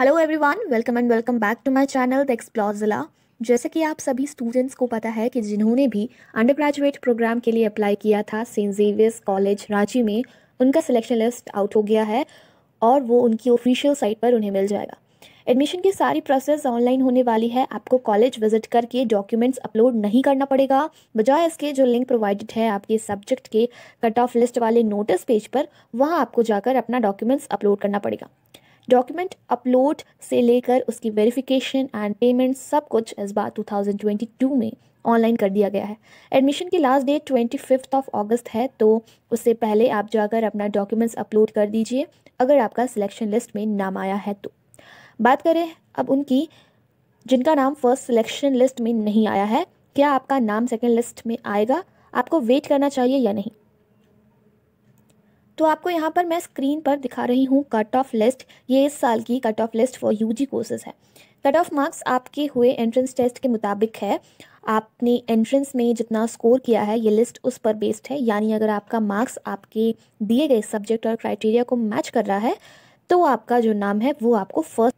hello everyone welcome and welcome back to my channel the Explozila जैसे कि आप सभी स्टूडेंट्स को पता है कि जिन्होंने भी अंडर ग्रेजुएट प्रोग्राम के लिए अप्लाई किया था सेंट जेवियर्स कॉलेज रांची में उनका सिलेक्शन लिस्ट आउट हो गया है और वो उनकी ऑफिशियल साइट पर उन्हें मिल जाएगा एडमिशन की सारी प्रोसेस ऑनलाइन होने वाली है आपको कॉलेज विजिट करके डॉक्यूमेंट्स अपलोड नहीं करना पड़ेगा बजाय इसके जो लिंक प्रोवाइडेड है आपके सब्जेक्ट के कट ऑफ लिस्ट वाले नोटिस पेज पर वहाँ आपको जाकर अपना डॉक्यूमेंट्स अपलोड करना पड़ेगा डॉक्यूमेंट अपलोड से लेकर उसकी वेरिफिकेशन एंड पेमेंट सब कुछ इस बार 2022 में ऑनलाइन कर दिया गया है एडमिशन की last date twenty fifth of August है तो उससे पहले आप जाकर अपना डॉक्यूमेंट्स अपलोड कर दीजिए अगर आपका सिलेक्शन लिस्ट में नाम आया है तो बात करें अब उनकी जिनका नाम फर्स्ट सिलेक्शन लिस्ट में नहीं आया है क्या आपका नाम सेकेंड लिस्ट में आएगा आपको वेट करना चाहिए या नहीं तो आपको यहाँ पर मैं स्क्रीन पर दिखा रही हूँ कट ऑफ लिस्ट ये इस साल की कट ऑफ लिस्ट फॉर जी कोर्सेज है कट ऑफ मार्क्स आपके हुए एंट्रेंस टेस्ट के मुताबिक है आपने एंट्रेंस में जितना स्कोर किया है ये लिस्ट उस पर बेस्ड है यानी अगर आपका मार्क्स आपके दिए गए सब्जेक्ट और क्राइटेरिया को मैच कर रहा है तो आपका जो नाम है वो आपको first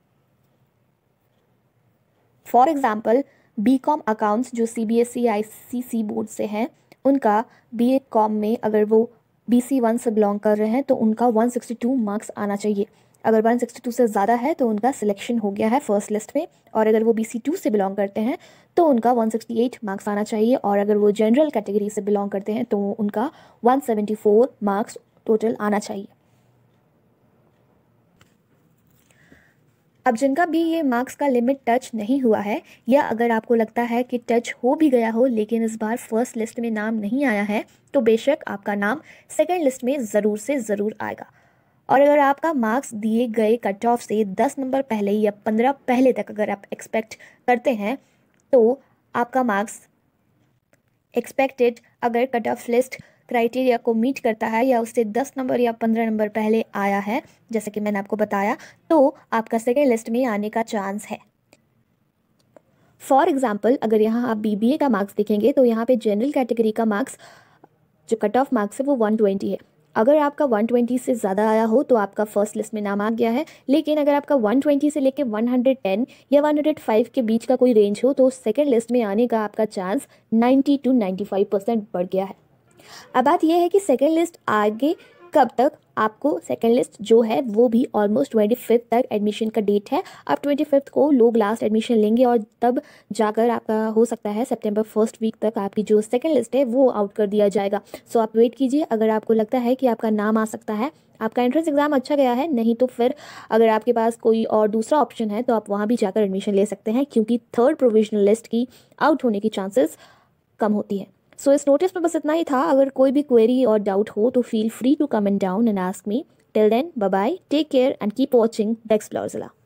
for example B com accounts जो C B S E I C C board से हैं उनका बी ए कॉम में अगर वो बी सी वन से बिलोंग कर रहे हैं तो उनका 162 मार्क्स आना चाहिए अगर 162 से ज़्यादा है तो उनका सिलेक्शन हो गया है फर्स्ट लिस्ट में और अगर वो बी सी टू से बिलोंग करते हैं तो उनका 168 मार्क्स आना चाहिए और अगर वो जनरल कैटेगरी से बिलोंग करते हैं तो उनका 174 मार्क्स टोटल आना चाहिए अब जिनका भी ये मार्क्स का लिमिट टच नहीं हुआ है या अगर आपको लगता है कि टच हो भी गया हो लेकिन इस बार फर्स्ट लिस्ट में नाम नहीं आया है तो बेशक आपका नाम सेकेंड लिस्ट में ज़रूर से ज़रूर आएगा और अगर आपका मार्क्स दिए गए कट ऑफ से दस नंबर पहले या पंद्रह पहले तक अगर आप एक्सपेक्ट करते हैं तो आपका मार्क्स एक्सपेक्टेड अगर कट ऑफ लिस्ट क्राइटेरिया को मीट करता है या उससे दस नंबर या पंद्रह नंबर पहले आया है जैसे कि मैंने आपको बताया तो आपका सेकेंड लिस्ट में आने का चांस है फॉर एग्जाम्पल अगर यहाँ आप बी का मार्क्स देखेंगे तो यहाँ पे जनरल कैटेगरी का मार्क्स जो कट ऑफ मार्क्स है वो ट्वेंटी है अगर आपका 120 से ज़्यादा आया हो तो आपका फर्स्ट लिस्ट में नाम आ गया है लेकिन अगर आपका 120 से लेकर 110 या 105 के बीच का कोई रेंज हो तो सेकेंड लिस्ट में आने का आपका चांस 90 टू 95 परसेंट बढ़ गया है अब बात यह है कि सेकेंड लिस्ट आगे कब तक आपको सेकेंड लिस्ट जो है वो भी ऑलमोस्ट ट्वेंटी फिफ्थ तक एडमिशन का डेट है अब ट्वेंटी फिफ्थ को लोग लास्ट एडमिशन लेंगे और तब जाकर आपका हो सकता है सितंबर फर्स्ट वीक तक आपकी जो सेकेंड लिस्ट है वो आउट कर दिया जाएगा सो आप वेट कीजिए अगर आपको लगता है कि आपका नाम आ सकता है आपका एंट्रेंस एग्ज़ाम अच्छा गया है नहीं तो फिर अगर आपके पास कोई और दूसरा ऑप्शन है तो आप वहाँ भी जाकर एडमिशन ले सकते हैं क्योंकि थर्ड प्रोविजनल लिस्ट की आउट होने की चांसेस कम होती है सो so, इस नोटिस में बस इतना ही था अगर कोई भी क्वेरी और डाउट हो तो feel free to comment down and ask me till then bye take care and keep watching the जिला